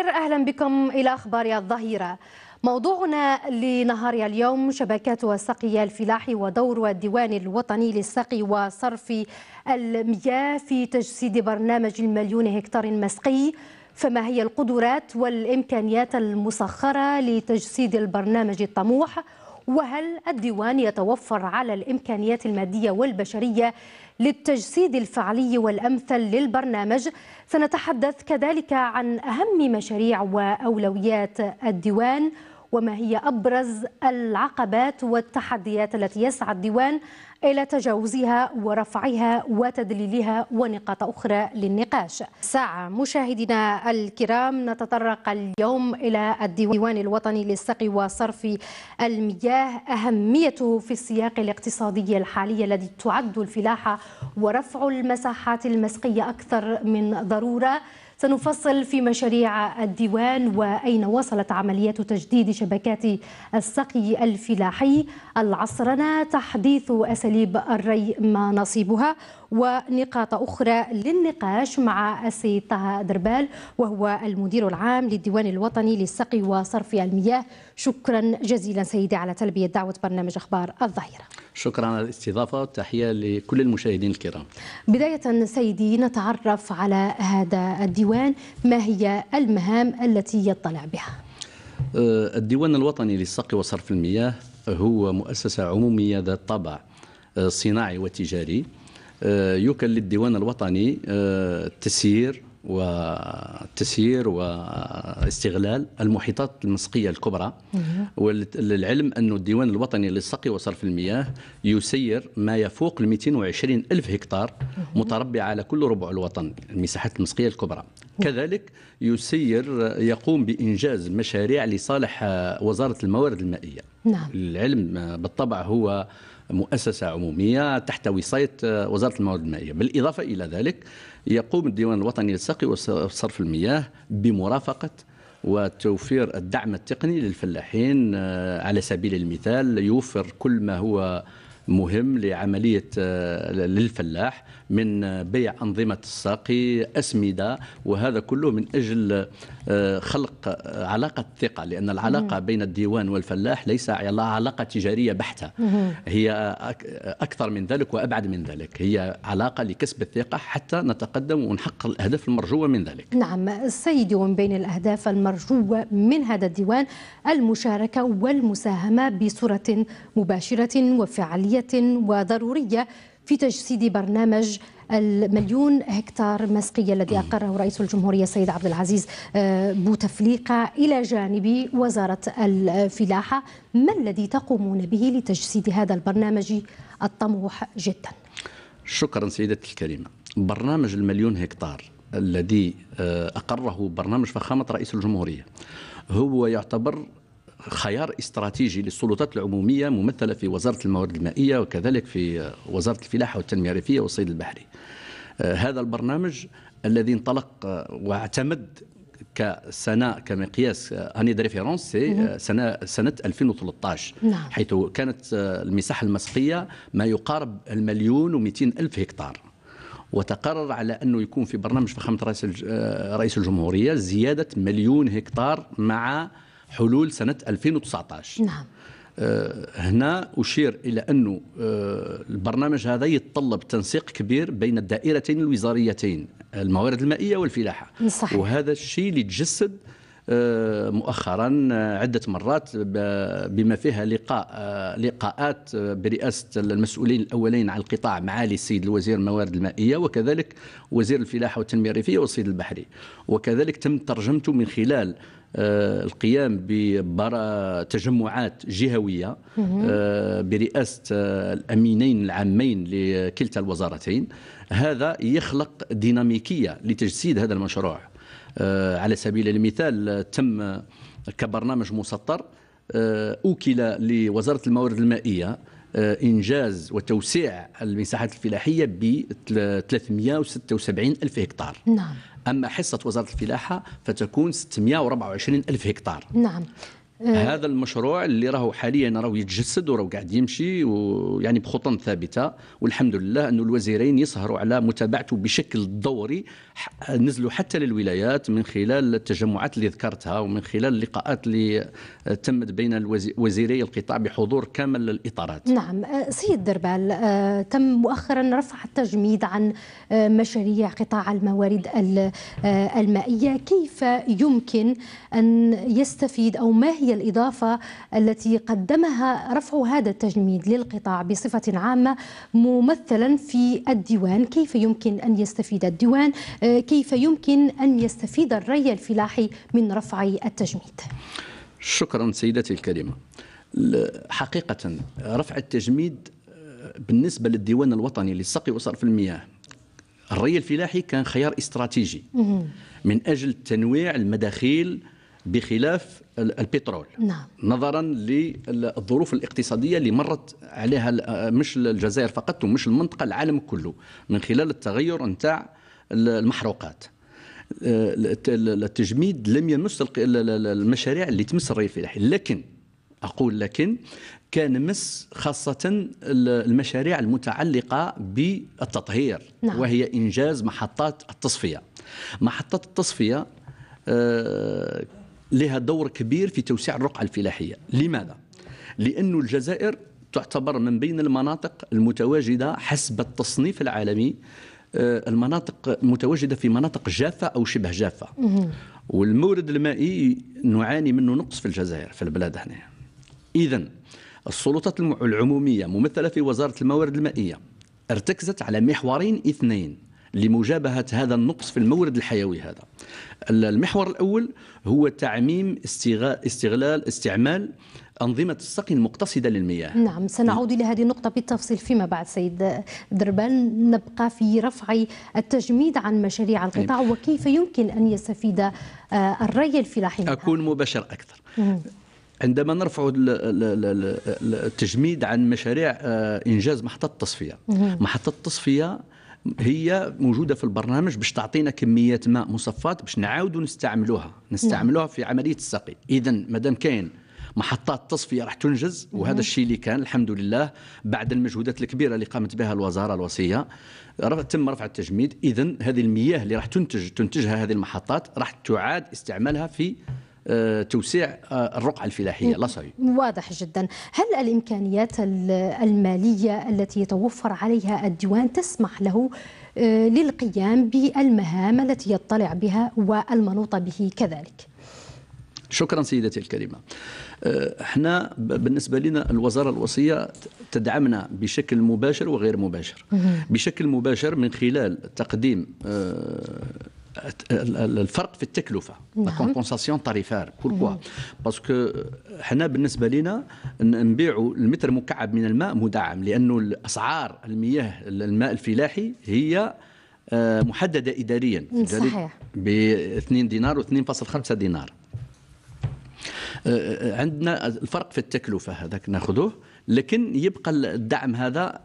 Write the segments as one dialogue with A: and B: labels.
A: الخير أهلا بكم إلى أخبار الظهيرة موضوعنا لنهار اليوم شبكات وسقي الفلاح ودور الديوان الوطني للسقي وصرف المياه في تجسيد برنامج المليون هكتار مسقي فما هي القدرات والإمكانيات المسخرة لتجسيد البرنامج الطموح وهل الديوان يتوفر على الإمكانيات المادية والبشرية للتجسيد الفعلي والأمثل للبرنامج سنتحدث كذلك عن أهم مشاريع وأولويات الديوان وما هي أبرز العقبات والتحديات التي يسعى الديوان إلى تجاوزها ورفعها وتدليلها ونقاط أخرى للنقاش ساعة مشاهدينا الكرام نتطرق اليوم إلى الديوان الوطني للسقي وصرف المياه أهميته في السياق الاقتصادي الحالي الذي تعد الفلاحة ورفع المساحات المسقية أكثر من ضرورة سنفصل في مشاريع الديوان وأين وصلت عمليات تجديد شبكات السقي الفلاحي العصرنة تحديث أساليب الري ما نصيبها ونقاط أخرى للنقاش مع السيد طه دربال وهو المدير العام للديوان الوطني للسقي وصرف المياه شكرا جزيلا سيدي على تلبية دعوة برنامج أخبار الظهيرة
B: شكرا على الاستضافة وتحية لكل المشاهدين الكرام
A: بداية سيدي نتعرف على هذا الديوان ما هي المهام التي يطلع بها
B: أه، الديوان الوطني للسقي وصرف المياه هو مؤسسة عمومية ذات طابع أه، صناعي وتجاري أه، يكلف الديوان الوطني تسيير وتسيير واستغلال المحيطات المسقية الكبرى أيوة. والعلم أن الديوان الوطني للسقي وصرف المياه يسير ما يفوق ال 220 ألف هكتار متربعة على كل ربع الوطن المساحات المسقية الكبرى كذلك يسير يقوم بإنجاز مشاريع لصالح وزارة الموارد المائية نعم. العلم بالطبع هو مؤسسة عمومية تحت وصاية وزارة الموارد المائية بالإضافة إلى ذلك يقوم الديوان الوطني للسقي وصرف المياه بمرافقه وتوفير الدعم التقني للفلاحين آه، على سبيل المثال يوفر كل ما هو مهم لعملية آه، للفلاح من بيع أنظمة الساقي أسمدة وهذا كله من أجل آه، خلق آه، علاقة ثقة لأن العلاقة بين الديوان والفلاح ليس علاقة تجارية بحتة هي أكثر من ذلك وأبعد من ذلك هي علاقة لكسب الثقة حتى نتقدم ونحقق الأهداف المرجوة من ذلك
A: نعم السيد ومن بين الأهداف المرجوة من هذا الديوان المشاركة والمساهمة بصورة مباشرة وفعالية عملية وضرورية في تجسيد برنامج المليون هكتار مسقية الذي أقره رئيس الجمهورية السيد عبد العزيز آه، بوتفليقة إلى جانب وزارة الفلاحة ما الذي تقومون به لتجسيد هذا البرنامج الطموح جدا
B: شكرا سيدتي الكريمة برنامج المليون هكتار الذي آه، أقره برنامج فخامة رئيس الجمهورية هو يعتبر خيار استراتيجي للسلطات العموميه ممثله في وزاره الموارد المائيه وكذلك في وزاره الفلاحه والتنميه الريفيه والصيد البحري. آه، هذا البرنامج الذي انطلق آه، واعتمد كسنه كمقياس اني دي ريفيرونس سي سنه سنه 2013 نعم. حيث كانت آه، المساحه المسقيه ما يقارب المليون و الف هكتار وتقرر على انه يكون في برنامج فخامه رئيس رئيس الجمهوريه زياده مليون هكتار مع حلول سنة 2019 نعم آه، هنا أشير إلى أنه آه، البرنامج هذا يتطلب تنسيق كبير بين الدائرتين الوزاريتين الموارد المائية والفلاحة صحيح. وهذا الشيء اللي تجسد آه، مؤخرا عدة مرات بما فيها لقاء لقاءات برئاسة المسؤولين الأولين على القطاع معالي السيد الوزير الموارد المائية وكذلك وزير الفلاحة والتنمية الريفية والصيد البحري وكذلك تم ترجمته من خلال آه، القيام بتجمعات جهويه آه، برئاسه آه، الامينين العامين لكلتا الوزارتين هذا يخلق ديناميكيه لتجسيد هذا المشروع على سبيل المثال تم كبرنامج مسطر اوكل لوزاره الموارد المائيه انجاز وتوسيع المساحات الفلاحيه ب 376 الف هكتار نعم أما حصة وزارة الفلاحة فتكون 624 ألف هكتار
C: نعم آه.
B: هذا المشروع اللي راهو حاليا راهو يتجسد وراهو قاعد يمشي ويعني بخطى ثابته والحمد لله انه الوزيرين يسهروا على متابعته بشكل دوري نزلوا حتى للولايات من خلال التجمعات اللي ذكرتها ومن خلال اللقاءات اللي تمت بين وزيري القطاع بحضور كامل الاطارات.
A: نعم آه، سيد دربال آه، تم مؤخرا رفع التجميد عن مشاريع قطاع الموارد المائيه كيف يمكن ان يستفيد او ما هي الإضافة التي قدمها رفع هذا التجميد للقطاع بصفة عامة ممثلا في الديوان كيف يمكن أن يستفيد الديوان آه، كيف يمكن أن يستفيد الري الفلاحي من رفع التجميد
B: شكرا سيدتي الكريمة حقيقة رفع التجميد آه، بالنسبة للديوان الوطني للسقي وصرف المياه الري الفلاحي كان خيار استراتيجي من أجل تنويع المداخيل بخلاف البترول نعم. نظرا للظروف الاقتصاديه اللي مرت عليها آه، مش الجزائر فقط ومش المنطقه العالم كله من خلال التغير نتاع المحروقات آه، التجميد لم يمس المشاريع اللي تمس الريف الفلاحي لكن اقول لكن كان مس خاصة المشاريع المتعلقة بالتطهير نعم. وهي إنجاز محطات التصفية محطات التصفية آه، لها دور كبير في توسيع الرقعة الفلاحية لماذا؟ لأن الجزائر تعتبر من بين المناطق المتواجدة حسب التصنيف العالمي آه، المناطق المتواجدة في مناطق جافة أو شبه جافة والمورد المائي نعاني منه نقص في الجزائر في البلاد هنا إذا السلطات العمومية ممثلة في وزارة الموارد المائية ارتكزت على محورين اثنين لمجابهة هذا النقص في المورد الحيوي هذا المحور الأول هو تعميم استغلال استعمال أنظمة السقي المقتصدة للمياه
A: نعم سنعود إلى هذه النقطة بالتفصيل فيما بعد سيد دربان نبقى في رفع التجميد عن مشاريع القطاع أيوة. وكيف يمكن أن يستفيد آه، الري الفلاحي
B: أكون مباشر أكثر عندما نرفع التجميد عن مشاريع آه، إنجاز محطة التصفية محطة التصفية هي موجوده في البرنامج باش تعطينا كميات ماء مصفات باش نعاودوا نستعملوها نستعملوها في عمليه السقي اذا مادام كاين محطات تصفيه راح تنجز وهذا الشيء اللي كان الحمد لله بعد المجهودات الكبيره اللي قامت بها الوزاره الوصيه تم رفع التجميد اذا هذه المياه اللي راح تنتج تنتجها هذه المحطات راح تعاد استعمالها في آه، توسيع آه، الرقعة الفلاحية لا صحيح.
A: واضح جدا هل الإمكانيات المالية التي يتوفر عليها الديوان تسمح له آه، للقيام بالمهام التي يطلع بها والمنوطه به كذلك
B: شكرا سيدتي الكريمه احنا بالنسبه لنا الوزاره الوصيه تدعمنا بشكل مباشر وغير مباشر بشكل مباشر من خلال تقديم الفرق في التكلفه لا كومبونساسيون طاريفار بوركوا باسكو حنا بالنسبه لنا نبيعوا المتر مكعب من الماء مدعم لانه الاسعار المياه الماء الفلاحي هي آه، محدده اداريا صحيح ب 2 دينار و2.5 دينار آه، آه، عندنا الفرق في التكلفه هذاك ناخذوه لكن يبقى الدعم هذا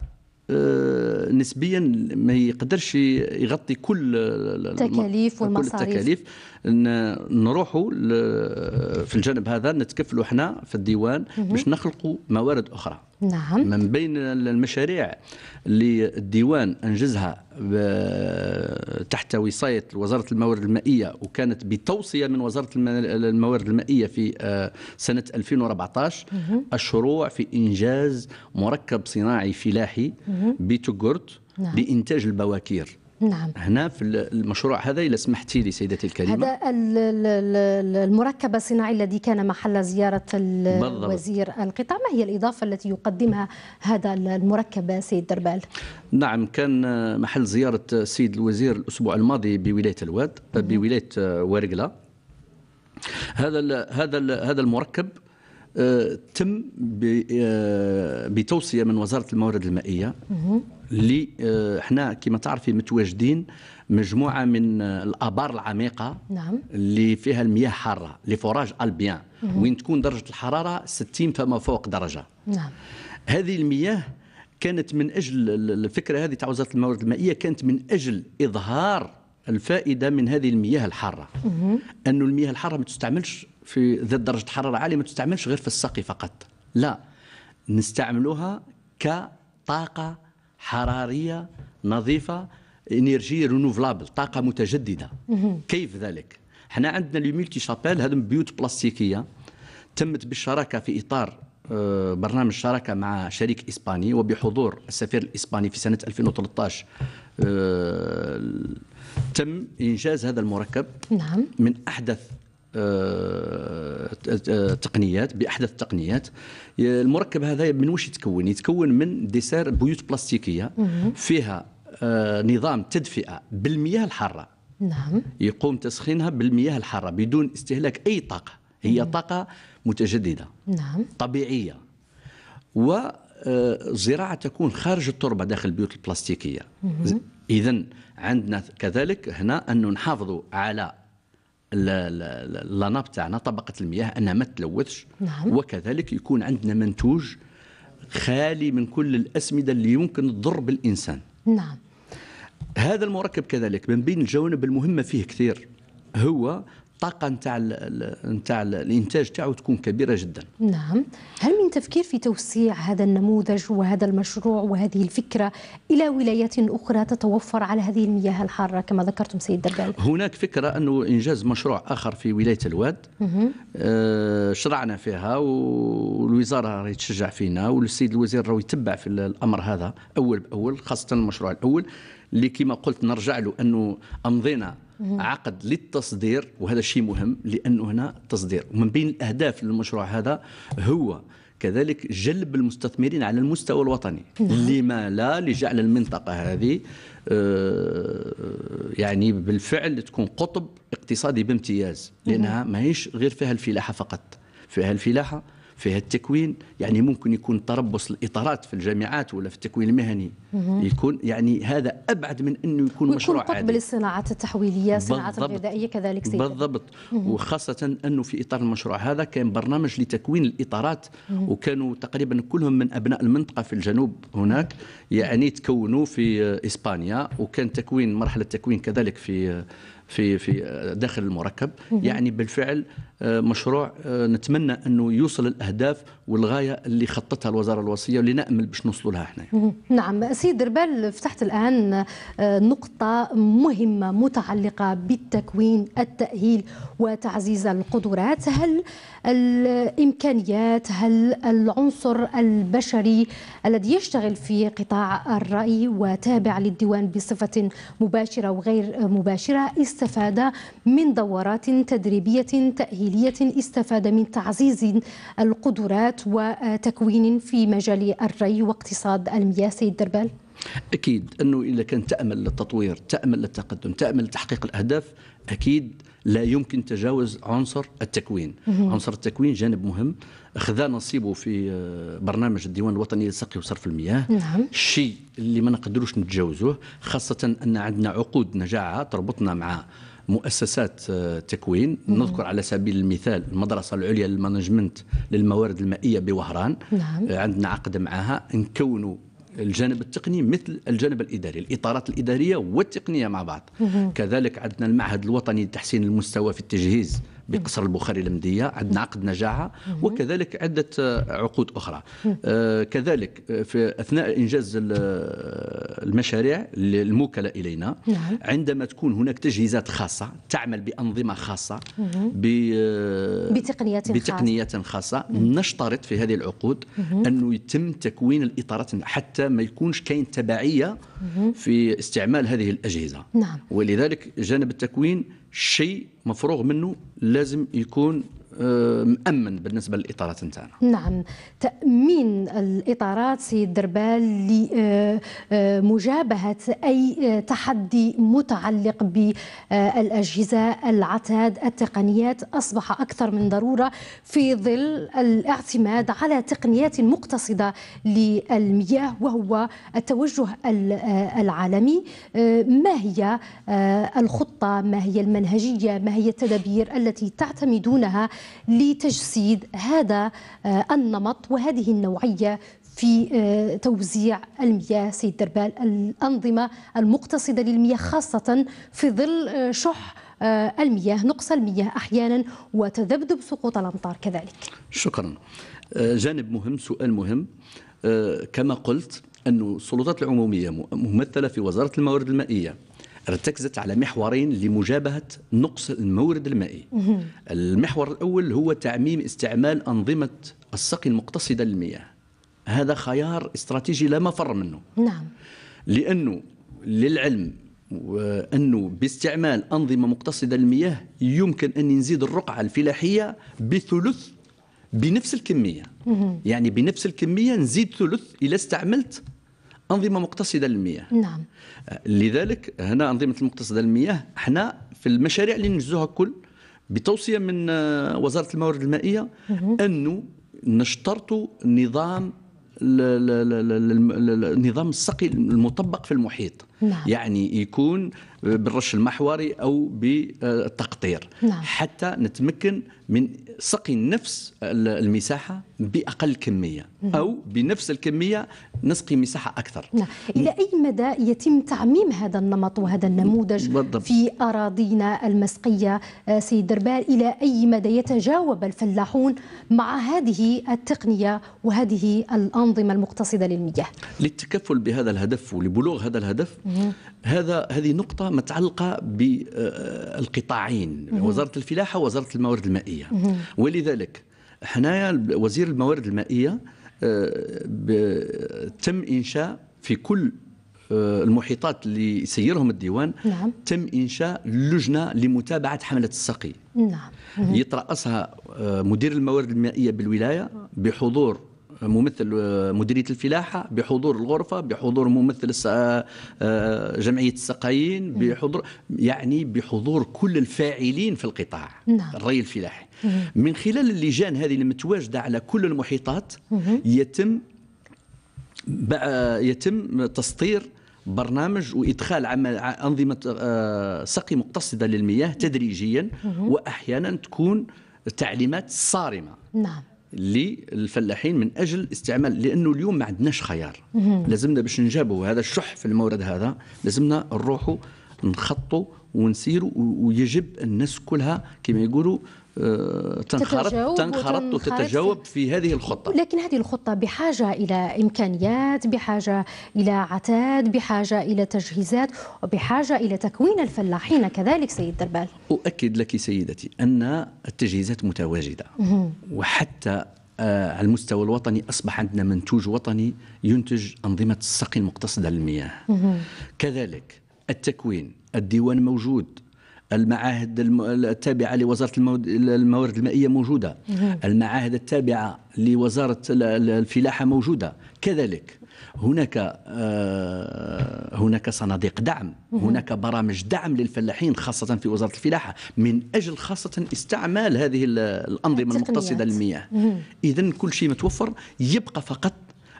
B: آه، نسبيا ما يقدرش يغطي كل التكاليف والمصاريف كل التكاليف نروحوا في الجانب هذا نتكفلوا احنا في الديوان باش نخلقوا موارد اخرى نعم من بين المشاريع اللي الديوان انجزها تحت وصايه وزاره الموارد المائيه وكانت بتوصيه من وزاره الموارد المائيه في آه، سنه 2014 الشروع في انجاز مركب صناعي فلاحي بتوغرت نعم. لانتاج البواكير نعم هنا في المشروع هذا إذا سمحتي لي سيدتي الكريمة هذا
A: المركب الصناعي الذي كان محل زيارة الوزير القطاع ما هي الإضافة التي يقدمها هذا المركب سيد دربال؟
B: نعم كان محل زيارة السيد الوزير الأسبوع الماضي بولاية الواد بولاية آه، ورقلة هذا هذا هذا المركب تم آه، بتوصيه من وزاره الموارد المائيه اللي آه، احنا كما تعرفي متواجدين مجموعه من آه، الابار العميقه نعم. اللي فيها المياه حاره لفوراج البيان وين تكون درجه الحراره 60 فما فوق درجه نعم. هذه المياه كانت من اجل الفكره هذه تاع وزاره الموارد المائيه كانت من اجل اظهار الفائده من هذه المياه الحاره انه المياه الحاره ما تستعملش في ذات درجه حراره عاليه ما تستعملش غير في السقي فقط لا نستعملوها كطاقه حراريه نظيفه انرجي رينوفلابل طاقه متجدده كيف ذلك حنا عندنا لي شابيل هذم بيوت بلاستيكيه تمت بالشراكه في اطار آه، برنامج شراكه مع شريك اسباني وبحضور السفير الاسباني في سنه 2013 آه، تم انجاز هذا المركب نعم. من احدث آه، تقنيات باحدث التقنيات المركب هذا من واش يتكون يتكون من ديسير بيوت بلاستيكيه فيها آه، نظام تدفئه بالمياه الحاره نعم يقوم تسخينها بالمياه الحاره بدون استهلاك اي طاقه هي طاقه متجدده نعم طبيعيه والزراعه آه، تكون خارج التربه داخل البيوت البلاستيكيه اذا عندنا كذلك هنا أن نحافظوا على لاناب تاعنا طبقه المياه انها ما تلوثش نعم. وكذلك يكون عندنا منتوج خالي من كل الاسمده اللي يمكن تضر بالانسان نعم هذا المركب كذلك من بين الجوانب المهمه فيه كثير هو الطاقه نتاع نتاع الانتاج تاعو تكون كبيره جدا.
C: نعم،
A: هل من تفكير في توسيع هذا النموذج وهذا المشروع وهذه الفكره الى ولايات اخرى تتوفر على هذه المياه الحاره كما ذكرتم سيد دربال
B: هناك فكره انه انجاز مشروع اخر في ولايه الواد آه، شرعنا فيها والوزاره راهي تشجع فينا والسيد الوزير راهو يتبع في الامر هذا اول باول خاصه المشروع الاول اللي كما قلت نرجع له انه امضينا عقد للتصدير وهذا شيء مهم لانه هنا تصدير ومن بين الاهداف للمشروع هذا هو كذلك جلب المستثمرين على المستوى الوطني نعم. لما لا لجعل المنطقه هذه آه، يعني بالفعل تكون قطب اقتصادي بامتياز لانها ماهيش غير فيها الفلاحه فقط فيها الفلاحه فيها التكوين يعني ممكن يكون تربص الاطارات في الجامعات ولا في التكوين المهني يكون يعني هذا ابعد من انه يكون مشروع عادي قطب
A: للصناعات التحويليه الصناعات الغذائيه كذلك سيدي
B: بالضبط وخاصه انه في اطار المشروع هذا كان برنامج لتكوين الاطارات وكانوا تقريبا كلهم من ابناء المنطقه في الجنوب هناك يعني تكونوا في اسبانيا وكان تكوين مرحله تكوين كذلك في في في آه، داخل المركب يعني بالفعل آه، مشروع آه، نتمنى انه يوصل الاهداف والغايه اللي خطتها الوزاره الوصيه واللي نامل باش نوصلوا لها احنا
A: نعم سيد دربال فتحت الان نقطه مهمه متعلقه بالتكوين التاهيل وتعزيز القدرات هل الامكانيات هل العنصر البشري الذي يشتغل في قطاع الراي وتابع للديوان بصفه مباشره وغير مباشره استفاد من دورات تدريبية تأهيلية استفاد من تعزيز القدرات وتكوين في مجال الري واقتصاد المياه سيد دربال
B: اكيد انه اذا كان تامل للتطوير تامل للتقدم تامل لتحقيق الاهداف اكيد لا يمكن تجاوز عنصر التكوين عنصر التكوين جانب مهم خذا نصيبه في آه، برنامج الديوان الوطني للسقي وصرف المياه نعم. الشيء اللي ما نقدروش نتجاوزوه خاصه ان عندنا عقود نجاعه تربطنا مع مؤسسات آه، تكوين مم. نذكر على سبيل المثال المدرسة العليا للمانجمنت للموارد المائية بوهران نعم. آه، عندنا عقد معها نكونوا الجانب التقني مثل الجانب الاداري الاطارات الاداريه والتقنيه مع بعض كذلك عندنا المعهد الوطني لتحسين المستوى في التجهيز بقصر البخاري المديه عندنا عقد نجاعه وكذلك عده عقود اخرى آه، كذلك آه، في اثناء انجاز المشاريع الموكله الينا نعم. عندما تكون هناك تجهيزات خاصه تعمل بانظمه خاصه نعم. بتقنيات
A: بتقنيات
B: خاصه نعم. نشترط في هذه العقود انه يتم تكوين الاطارات حتى ما يكونش كاين تبعيه في استعمال هذه الاجهزه نعم. ولذلك جانب التكوين شيء مفروغ منه لازم يكون مأمن بالنسبة للإطارات نتاعنا
C: نعم
A: تأمين الإطارات سيد دربال لمجابهة أي تحدي متعلق بالأجهزة العتاد التقنيات أصبح أكثر من ضرورة في ظل الاعتماد على تقنيات مقتصدة للمياه وهو التوجه العالمي ما هي الخطة ما هي المنهجية ما هي التدابير التي تعتمدونها لتجسيد هذا آه، النمط وهذه النوعية في آه، توزيع المياه سيد دربال الأنظمة المقتصدة للمياه خاصة في ظل آه، شح المياه نقص المياه أحيانا وتذبذب سقوط الأمطار كذلك
B: شكرا جانب مهم سؤال مهم كما قلت أن السلطات العمومية ممثلة في وزارة الموارد المائية ارتكزت على محورين لمجابهة نقص المورد المائي المحور الأول هو تعميم استعمال أنظمة السقي المقتصدة للمياه هذا خيار استراتيجي لا مفر منه نعم لأنه للعلم أنه باستعمال أنظمة مقتصدة للمياه يمكن أن نزيد الرقعة الفلاحية بثلث بنفس الكمية يعني بنفس الكمية نزيد ثلث إذا استعملت أنظمة مقتصدة للمياه نعم آه، لذلك هنا أنظمة المقتصدة للمياه احنا في المشاريع اللي نجزوها كل بتوصية من آه، وزارة الموارد المائية أنه نشترطوا نظام نظام السقي المطبق في المحيط نعم. يعني يكون بالرش المحوري أو بالتقطير نعم. حتى نتمكن من سقي نفس المساحة بأقل كمية نعم. أو بنفس الكمية نسقي مساحة أكثر
A: نعم. إلى أي مدى يتم تعميم هذا النمط وهذا النموذج بالضبط. في أراضينا المسقية آه، سيد دربال إلى أي مدى يتجاوب الفلاحون مع هذه التقنية وهذه الأنظمة المقتصدة للمياه
B: للتكفل بهذا الهدف ولبلوغ هذا الهدف هذا هذه نقطة متعلقة بالقطاعين وزارة الفلاحة ووزارة الموارد المائية ولذلك حنايا وزير الموارد المائية آه، تم إنشاء في كل آه، المحيطات اللي يسيرهم الديوان نعم. تم إنشاء لجنة لمتابعة حملة السقي نعم. يترأسها آه، مدير الموارد المائية بالولاية بحضور ممثل آه، مديرية الفلاحة بحضور الغرفة بحضور ممثل آه، آه، جمعية السقايين بحضور يعني بحضور كل الفاعلين في القطاع نعم. الري الفلاحي من خلال اللجان هذه المتواجدة على كل المحيطات يتم يتم تسطير برنامج وادخال عمل انظمه سقي مقتصده للمياه تدريجيا واحيانا تكون تعليمات صارمه نعم للفلاحين من اجل استعمال لانه اليوم ما عندناش خيار لازمنا باش نجابوا هذا الشح في المورد هذا لازمنا نروحوا نخطوا ونسيروا ويجب الناس كلها كما يقولوا تنخرط تنخرط وتتجاوب في هذه الخطه
A: لكن هذه الخطه بحاجه الى امكانيات بحاجه الى عتاد بحاجه الى تجهيزات وبحاجه الى تكوين الفلاحين كذلك سيد دربال
B: اؤكد لك سيدتي ان التجهيزات متواجده وحتى آه، على المستوى الوطني أصبح عندنا منتوج وطني ينتج أنظمة السقي المقتصدة للمياه كذلك التكوين الديوان موجود المعاهد التابعة لوزارة الموارد المائية موجودة المعاهد التابعة لوزارة الفلاحة موجودة كذلك هناك آه، هناك صناديق دعم هناك برامج دعم للفلاحين خاصة في وزارة الفلاحة من أجل خاصة استعمال هذه الأنظمة المقتصدة للمياه إذا كل شيء متوفر يبقى فقط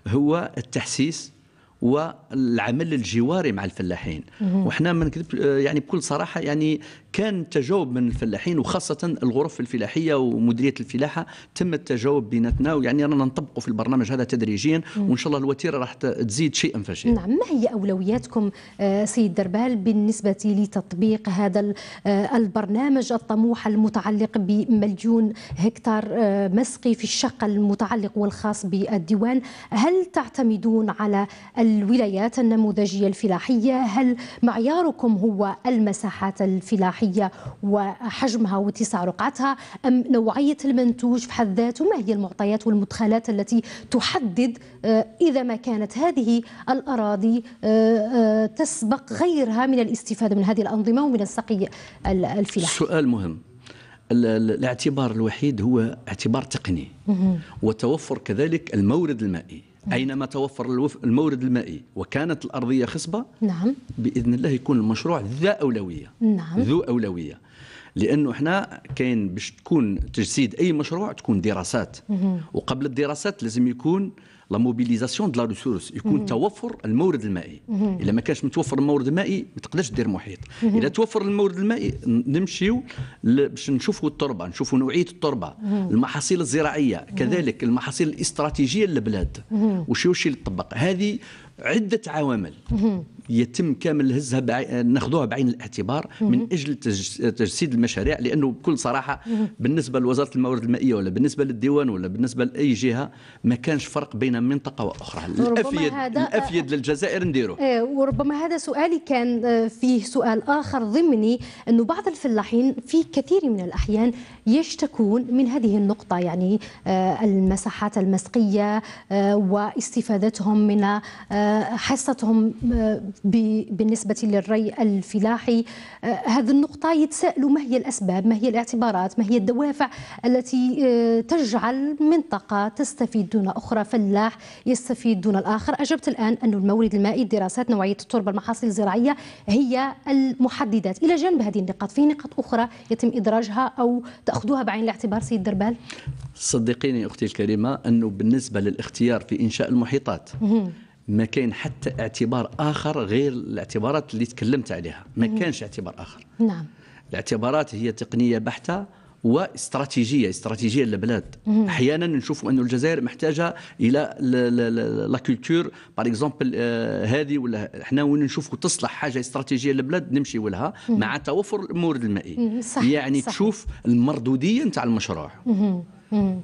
B: هو التحسيس والعمل الجواري مع الفلاحين وحنا ما يعني بكل صراحه يعني كان تجاوب من الفلاحين وخاصة الغرف الفلاحية ومديرية الفلاحة تم التجاوب بيناتنا ويعني رانا نطبقوا في البرنامج هذا تدريجيا وإن شاء الله الوتيرة راح تزيد شيئا فشيئا
A: نعم ما هي أولوياتكم آه، سيد دربال بالنسبة لتطبيق هذا آه، البرنامج الطموح المتعلق بمليون هكتار آه، مسقي في الشق المتعلق والخاص بالديوان هل تعتمدون على الولايات النموذجية الفلاحية هل معياركم هو المساحات الفلاحية الصحية وحجمها واتساع رقعتها أم نوعية المنتوج في حد ذاته ما هي المعطيات والمدخلات التي تحدد آه، إذا ما كانت هذه الأراضي آه، آه، تسبق غيرها من الاستفادة من هذه الأنظمة ومن السقي الفلاحي
B: سؤال مهم الاعتبار الوحيد هو اعتبار تقني وتوفر كذلك المورد المائي نعم. أينما توفر المورد المائي وكانت الأرضية خصبة نعم. بإذن الله يكون المشروع ذا أولوية
C: نعم. ذو
B: أولوية لانه احنا كاين باش تكون تجسيد اي مشروع تكون دراسات وقبل الدراسات لازم يكون لا موبيليزاسيون دو لا ريسورس يكون توفر المورد المائي الا ما كانش متوفر المورد المائي ما تقدرش دير محيط إذا توفر المورد المائي نمشيو باش نشوفوا التربه نشوفوا نوعيه التربه المحاصيل الزراعيه كذلك المحاصيل الاستراتيجيه للبلاد وش اللي يطبق هذه عده عوامل يتم كامل هزها بع... ناخذوها بعين الاعتبار من اجل تجسيد المشاريع لانه بكل صراحه بالنسبه لوزاره الموارد المائيه ولا بالنسبه للديوان ولا بالنسبه لاي جهه ما كانش فرق بين منطقه واخرى الافيد هذا... الافيد للجزائر نديرو
A: إيه وربما هذا سؤالي كان آه، فيه سؤال اخر ضمني انه بعض الفلاحين في كثير من الاحيان يشتكون من هذه النقطه يعني آه، المساحات المسقيه آه، واستفادتهم من حصتهم بالنسبة للري الفلاحي آه، هذه النقطة يتساءلوا ما هي الأسباب ما هي الاعتبارات ما هي الدوافع التي آه، تجعل منطقة تستفيد دون أخرى فلاح يستفيد دون الآخر أجبت الآن أن المورد المائي دراسات نوعية التربة المحاصيل الزراعية هي المحددات إلى جانب هذه النقاط في نقاط أخرى يتم إدراجها أو تأخذوها بعين الاعتبار سيد دربال
B: صدقيني أختي الكريمة أنه بالنسبة للاختيار في إنشاء المحيطات ما كاين حتى اعتبار اخر غير الاعتبارات اللي تكلمت عليها ما كانش اعتبار اخر نعم الاعتبارات هي تقنيه بحته واستراتيجيه استراتيجيه للبلاد احيانا نشوفوا انه الجزائر محتاجه الى لا كولتور باغ اكزومبل هذه ولا احنا وين نشوفوا تصلح حاجه استراتيجيه للبلاد نمشي لها مع توفر المورد المائي
C: صح يعني صح. تشوف
B: المردوديه نتاع المشروع مم.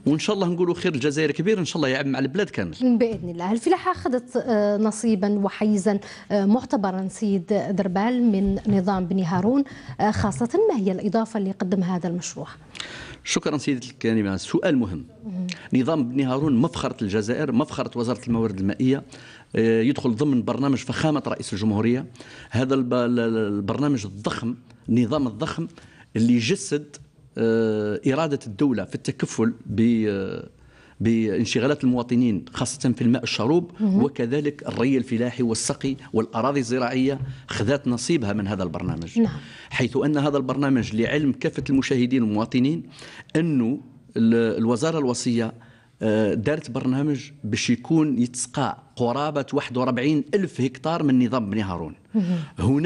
B: وان شاء الله نقولوا خير الجزائر كبير ان شاء الله يعم على البلاد كامل
A: باذن الله الفلاحه اخذت آه، نصيبا وحيزا آه، معتبرا سيد دربال من نظام بني هارون آه، خاصه ما هي الاضافه اللي قدم هذا المشروع
B: شكرا سيدتي الكريمه سؤال مهم نظام بني هارون مفخره الجزائر مفخره وزاره الموارد المائيه يدخل ضمن برنامج فخامه رئيس الجمهوريه هذا البرنامج الضخم النظام الضخم اللي يجسد آه، إرادة الدولة في التكفل آه، بانشغالات المواطنين خاصة في الماء الشروب وكذلك الري الفلاحي والسقي والأراضي الزراعية خذات نصيبها من هذا البرنامج نعم. حيث أن هذا البرنامج لعلم كافة المشاهدين والمواطنين أنه الوزارة الوصية آه، دارت برنامج باش يكون يتسقى قرابة 41 ألف هكتار من نظام بني هارون هناك